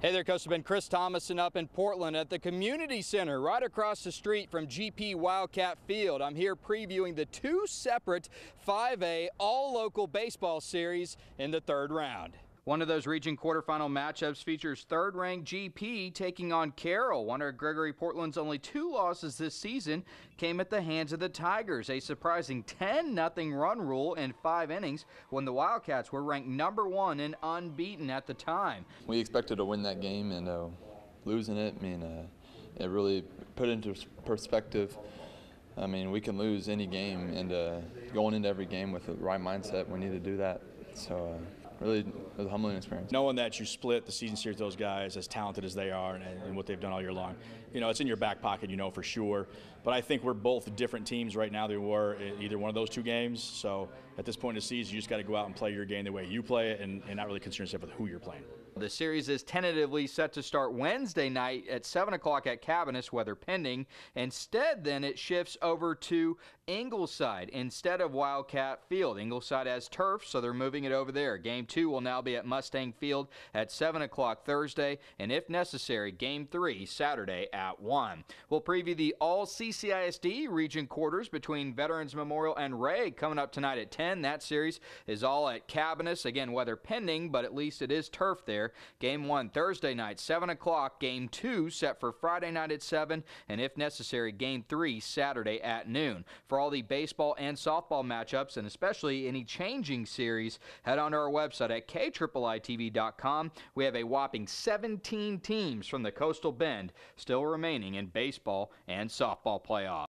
Hey there, Coach. it been Chris Thomason up in Portland at the community center right across the street from GP Wildcat Field. I'm here previewing the two separate 5A all local baseball series in the third round. One of those region quarterfinal matchups features third ranked GP taking on Carroll. One of Gregory Portland's only two losses this season came at the hands of the Tigers, a surprising 10 0 run rule in five innings when the Wildcats were ranked number one and unbeaten at the time. We expected to win that game, and uh, losing it, I mean, uh, it really put into perspective. I mean, we can lose any game, and uh, going into every game with the right mindset, we need to do that. So uh, really was a humbling experience. Knowing that you split the season series with those guys as talented as they are and, and, what they've done all year long, you know, it's in your back pocket, you know, for sure. But I think we're both different teams right now than we were either one of those two games. So at this point in the season, you just got to go out and play your game the way you play it and, and not really concern yourself with who you're playing. The series is tentatively set to start Wednesday night at 7 o'clock at Cabanas, weather pending. Instead, then, it shifts over to Ingleside instead of Wildcat Field. Ingleside has turf, so they're moving it over there. Game 2 will now be at Mustang Field at 7 o'clock Thursday, and if necessary, Game 3 Saturday at 1. We'll preview the all CCISD region quarters between Veterans Memorial and Ray coming up tonight at 10. That series is all at Cabanas. Again, weather pending, but at least it is turf there. Game 1 Thursday night, 7 o'clock. Game 2 set for Friday night at 7, and if necessary, Game 3 Saturday at noon. For all the baseball and softball matchups, and especially any changing series, head on to our website website at KIIITV.com, we have a whopping 17 teams from the Coastal Bend still remaining in baseball and softball playoffs.